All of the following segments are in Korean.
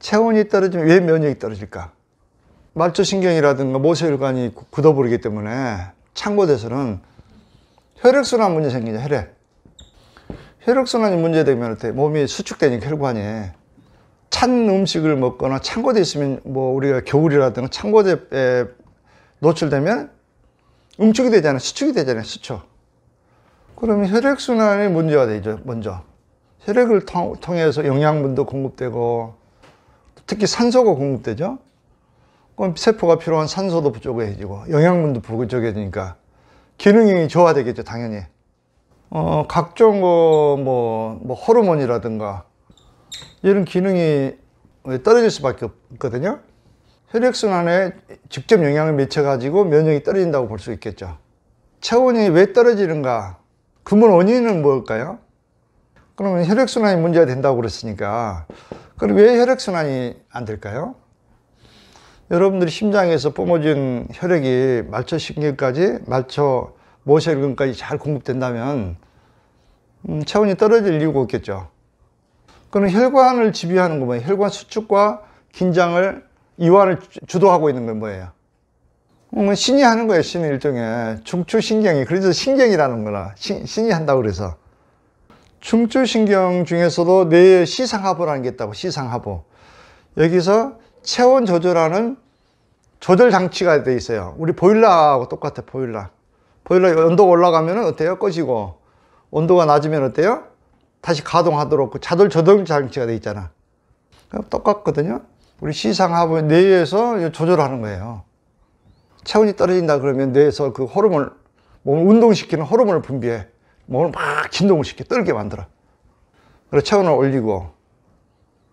체온이 떨어지면 왜 면역이 떨어질까? 말초신경이라든가 모세혈관이 굳어버리기 때문에 창고돼서는 혈액순환 문제 생기죠 혈액 혈액순환이 문제되면 몸이 수축되니까 혈관이 찬 음식을 먹거나 창고돼 있으면 뭐 우리가 겨울이라든가 창고에 노출되면 음축이 되잖아요 수축이 되잖아요 수축 그러면 혈액순환이 문제가 되죠 먼저 혈액을 통, 해서 영양분도 공급되고 특히 산소가 공급되죠. 그럼 세포가 필요한 산소도 부족해지고 영양분도 부족해지니까 기능이 저하되겠죠, 당연히. 어, 각종 어, 뭐, 뭐 호르몬이라든가 이런 기능이 떨어질 수밖에 없거든요. 혈액순환에 직접 영향을 미쳐가지고 면역이 떨어진다고 볼 수 있겠죠. 체온이 왜 떨어지는가? 근본 원인은 뭘까요? 그러면 혈액순환이 문제가 된다고 그랬으니까 그럼 왜 혈액순환이 안 될까요? 여러분들이 심장에서 뿜어진 혈액이 말초신경까지 말초 모세혈근까지 잘 공급된다면 음, 체온이 떨어질 이유가 없겠죠 그럼 혈관을 지배하는 거 뭐예요? 혈관 수축과 긴장을 이완을 주도하고 있는 건 뭐예요? 음, 신이 하는 거예요 신의 일종의 중추신경이 그래서 신경이라는 거나 신, 신이 한다고 그래서 중추신경 중에서도 뇌의 시상하부라는 게 있다고 시상하부 여기서 체온 조절하는 조절 장치가 돼 있어요 우리 보일러하고 똑같아 보일러 보일러 온도가 올라가면 어때요? 꺼지고 온도가 낮으면 어때요? 다시 가동하도록 그 자돌 조절 장치가 돼 있잖아 똑같거든요 우리 시상하부 뇌에서 조절하는 거예요 체온이 떨어진다 그러면 뇌에서 그 호르몬 몸을 운동시키는 호르몬을 분비해 몸을 막 진동을 시켜 떨게 만들어 그래서 체온을 올리고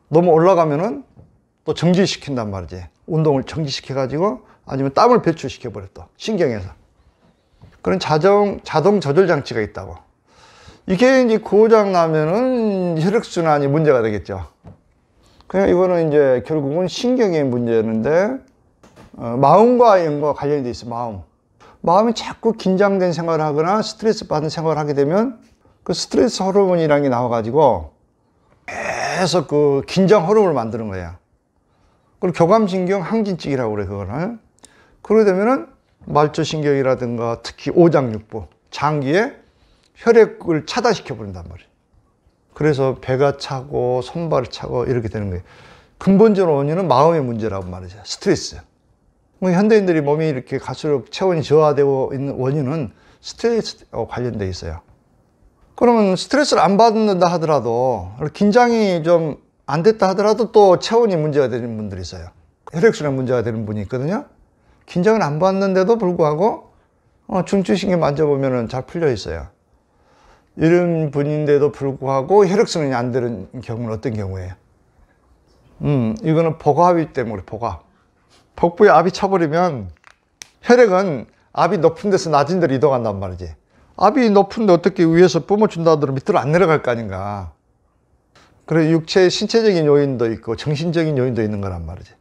너무 올라가면은 또 정지시킨단 말이지 운동을 정지시켜 가지고 아니면 땀을 배출시켜 버려 또 신경에서 그런 자정, 자동 저절 장치가 있다고 이게 이제 고장 나면은 혈액순환이 문제가 되겠죠 그냥 이거는 이제 결국은 신경의 문제였는데 어, 마음과 연과 관련이 돼 있어 마음 마음이 자꾸 긴장된 생활을 하거나 스트레스 받은 생활을 하게 되면 그 스트레스 호르몬이라는 게 나와가지고 계속 그 긴장 호르몬을 만드는 거야. 그걸 교감신경 항진증이라고 그래, 그거를. 그러게 되면은 말초신경이라든가 특히 오장육부, 장기에 혈액을 차단시켜버린단 말이에 그래서 배가 차고 손발이 차고 이렇게 되는 거예요. 근본적인 원인은 마음의 문제라고 말이죠. 스트레스. 뭐 현대인들이 몸이 이렇게 갈수록 체온이 저하되고 있는 원인은 스트레스 와관련되어 어, 있어요. 그러면 스트레스를 안 받는다 하더라도 긴장이 좀 안 됐다 하더라도 또 체온이 문제가 되는 분들이 있어요. 혈액순환 문제가 되는 분이 있거든요. 긴장을 안 받는데도 불구하고 어, 중추신경 만져보면 잘 풀려 있어요. 이런 분인데도 불구하고 혈액순환이 안 되는 경우는 어떤 경우예요? 음, 이거는 복압이 때문에 복압. 복부에 압이 차버리면 혈액은 압이 높은 데서 낮은 데로 이동한단 말이지 압이 높은데 어떻게 위에서 뿜어준다 하더라도 밑으로 안 내려갈 거 아닌가 그래 육체의 신체적인 요인도 있고 정신적인 요인도 있는 거란 말이지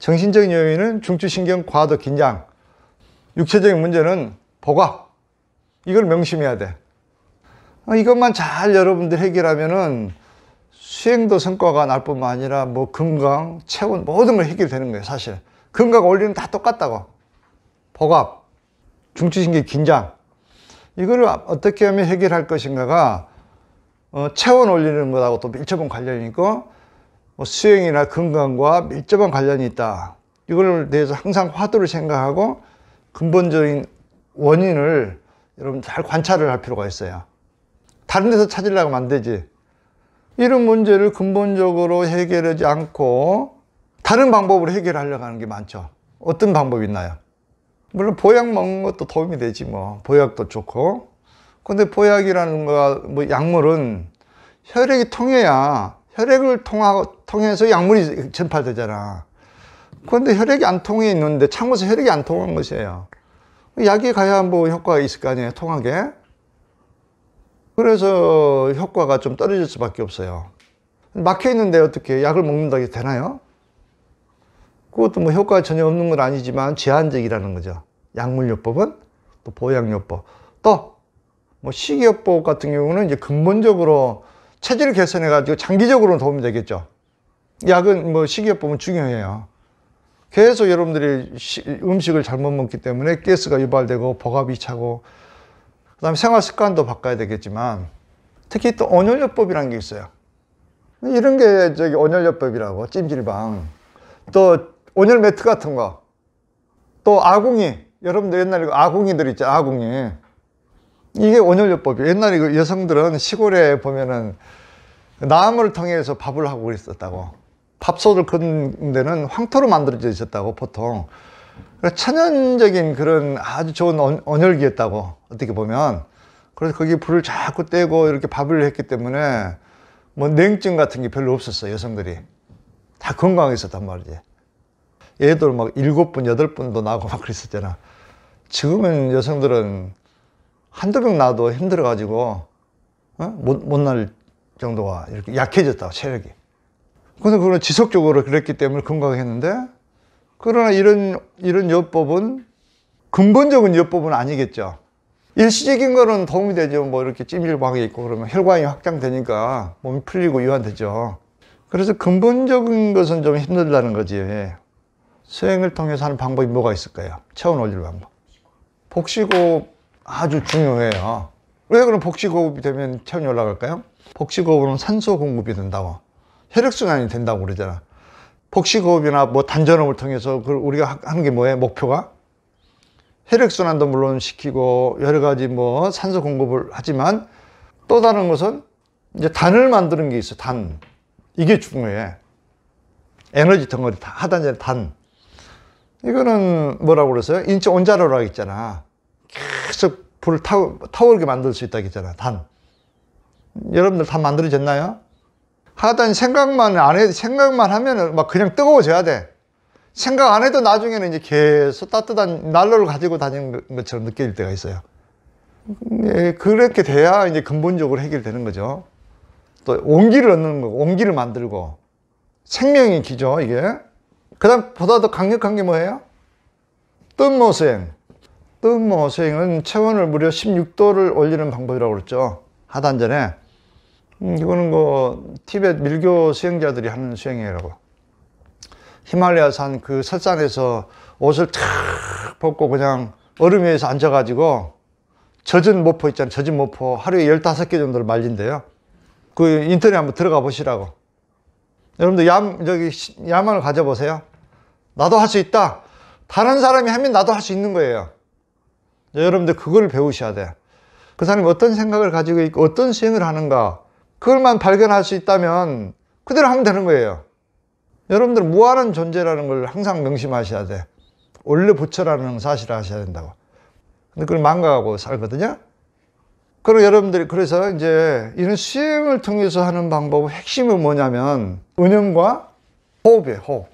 정신적인 요인은 중추신경 과도 긴장 육체적인 문제는 복압 이걸 명심해야 돼 어, 이것만 잘 여러분들 해결하면은 수행도 성과가 날 뿐만 아니라 뭐 건강, 체온 모든 걸 해결되는 거예요 사실 근각 올리는다 똑같다고 복압, 중추신경 긴장 이거를 어떻게 하면 해결할 것인가가 어, 체온 올리는 것하고 또 밀접한 관련이 있고 뭐 수행이나 건강과 밀접한 관련이 있다 이걸 대해서 항상 화두를 생각하고 근본적인 원인을 여러분 잘 관찰을 할 필요가 있어요 다른 데서 찾으려고 하면 안 되지 이런 문제를 근본적으로 해결하지 않고 다른 방법으로 해결하려고 하는 게 많죠 어떤 방법이 있나요? 물론 보약 먹는 것도 도움이 되지 뭐 보약도 좋고 근데 보약이라는 거뭐 약물은 혈액이 통해야 혈액을 통하, 통해서 약물이 전파되잖아 그런데 혈액이 안 통해 있는데 참고서 혈액이 안 통한 것이에요 약이 가야 뭐 효과가 있을 거 아니에요 통하게 그래서 효과가 좀 떨어질 수밖에 없어요 막혀 있는데 어떻게 약을 먹는다 게 되나요? 그것도 뭐 효과가 전혀 없는 건 아니지만 제한적이라는 거죠. 약물요법은 또 보약요법 또 뭐 식이요법 같은 경우는 이제 근본적으로 체질을 개선해 가지고 장기적으로는 도움이 되겠죠. 약은 뭐 식이요법은 중요해요. 계속 여러분들이 음식을 잘못 먹기 때문에 가스가 유발되고 복압이 차고 그 다음에 생활 습관도 바꿔야 되겠지만 특히 또 온열요법이라는 게 있어요. 이런 게 저기 온열요법이라고 찜질방 또 온열 매트 같은 거 또 아궁이 여러분들 옛날에 그 아궁이들 있죠 아궁이 이게 온열요법이에요 옛날에 그 여성들은 시골에 보면은 나무를 통해서 밥을 하고 그랬었다고 밥솥을 건 데는 황토로 만들어져 있었다고 보통 천연적인 그런 아주 좋은 온열기였다고 어떻게 보면 그래서 거기 불을 자꾸 떼고 이렇게 밥을 했기 때문에 뭐 냉증 같은 게 별로 없었어 여성들이 다 건강했었단 말이지 애들 막 일곱 분, 여덟 분도 나고 막 그랬었잖아. 지금은 여성들은 한두 명 나도 힘들어가지고, 어? 못, 못 날 정도가 이렇게 약해졌다, 체력이. 그래서 그거는 지속적으로 그랬기 때문에 건강했는데, 그러나 이런, 이런 요법은 근본적인 요법은 아니겠죠. 일시적인 거는 도움이 되죠. 뭐 이렇게 찜질방에 있고 그러면 혈관이 확장되니까 몸이 풀리고 유한되죠. 그래서 근본적인 것은 좀 힘들다는 거지. 수행을 통해서 하는 방법이 뭐가 있을까요? 체온 올릴 방법. 복식호흡 아주 중요해요. 왜 그럼 복식호흡이 되면 체온이 올라갈까요? 복식호흡은 산소 공급이 된다고. 혈액순환이 된다고 그러잖아. 복식호흡이나 뭐 단전호흡을 통해서 우리가 하는 게 뭐예요? 목표가? 혈액순환도 물론 시키고 여러 가지 뭐 산소 공급을 하지만 또 다른 것은 이제 단을 만드는 게 있어. 요 단. 이게 중요해. 에너지 덩어리, 하단열 단. 이거는 뭐라고 그랬어요? 인체 원자로라고 했잖아. 계속 불을 타오, 타오르게 만들 수 있다고 했잖아. 단. 여러분들 다 만들어졌나요? 하단 생각만 안 해, 생각만 하면은 막 그냥 뜨거워져야 돼. 생각 안 해도 나중에는 이제 계속 따뜻한 난로를 가지고 다니는 것처럼 느낄 때가 있어요. 예, 그렇게 돼야 이제 근본적으로 해결되는 거죠. 또 온기를 얻는 거, 온기를 만들고 생명의 기죠, 이게. 그 다음 보다 더 강력한 게 뭐예요? 뜸모생 뜸모생은 체온을 무려 16도를 올리는 방법이라고 그랬죠 하단전에 음, 이거는 뭐 티벳 밀교 수행자들이 하는 수행이라고 히말라야 산 그 설산에서 옷을 탁 벗고 그냥 얼음 위에서 앉아가지고 젖은 모포 있잖아요 젖은 모포 하루에 15개 정도를 말린대요 그 인터넷 한번 들어가 보시라고 여러분들 야, 저기, 야망을 가져보세요. 나도 할 수 있다. 다른 사람이 하면 나도 할 수 있는 거예요. 네, 여러분들 그걸 배우셔야 돼요. 그 사람이 어떤 생각을 가지고 있고 어떤 수행을 하는가 그걸만 발견할 수 있다면 그대로 하면 되는 거예요. 여러분들 무한한 존재라는 걸 항상 명심하셔야 돼. 원래 부처라는 사실을 아셔야 된다고. 근데 그걸 망각하고 살거든요. 그리고 여러분들이 그래서 이제 이런 수행을 통해서 하는 방법의 핵심은 뭐냐면 은연과 호흡이에요 호흡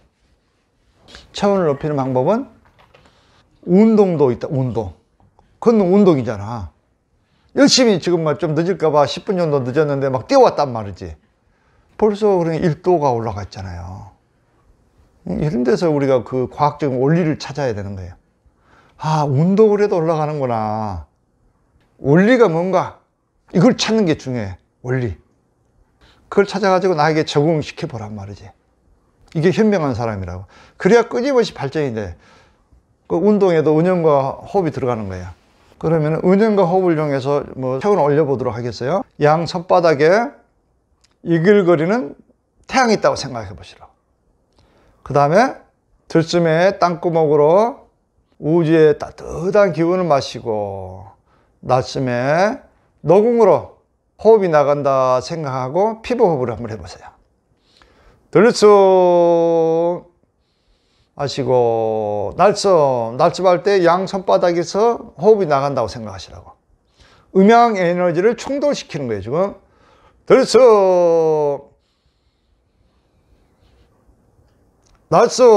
체온을 높이는 방법은 운동도 있다 운동 그건 운동이잖아 열심히 지금 막 좀 늦을까봐 10분 정도 늦었는데 막 뛰어왔단 말이지 벌써 그러니 1도가 올라갔잖아요 이런 데서 우리가 그 과학적인 원리를 찾아야 되는 거예요 아 운동을 해도 올라가는구나 원리가 뭔가 이걸 찾는 게 중요해 원리 그걸 찾아가지고 나에게 적응시켜 보란 말이지 이게 현명한 사람이라고 그래야 끊임없이 발전이 돼그 운동에도 은연과 호흡이 들어가는 거야 그러면 은연과 호흡을 이용해서 뭐 체온을 올려보도록 하겠어요 양 손바닥에 이글거리는 태양이 있다고 생각해 보시라고 그 다음에 들쯤에 땅구멍으로 우주의 따뜻한 기운을 마시고 낮숨에 녹음으로 호흡이 나간다 생각하고 피부호흡을 한번 해보세요. 들숨 하시고 날숨 날숨할 때 양 손바닥에서 호흡이 나간다고 생각하시라고 음양 에너지를 충돌시키는 거예요 지금 들숨 날숨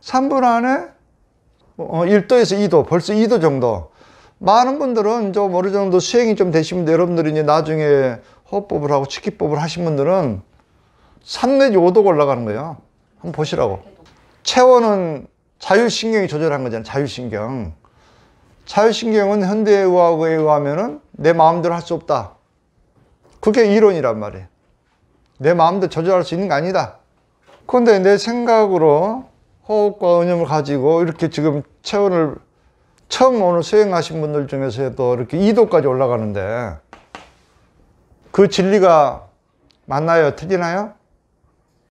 3분 안에 1도에서 어, 2도, 벌써 2도 정도. 많은 분들은 좀 어느 정도 수행이 좀 되시면 여러분들이 이제 나중에 호흡법을 하고 치기법을 하신 분들은 3 내지 5도 올라가는 거예요. 한번 보시라고. 체온은 자율신경이 조절한 거잖아요. 자율신경. 자율신경은 현대의학에 의하면은 내 마음대로 할 수 없다. 그게 이론이란 말이에요. 내 마음대로 조절할 수 있는 거 아니다. 그런데 내 생각으로 호흡과 은염을 가지고 이렇게 지금 체온을 처음 오늘 수행하신 분들 중에서도 이렇게 2도까지 올라가는데 그 진리가 맞나요? 틀리나요?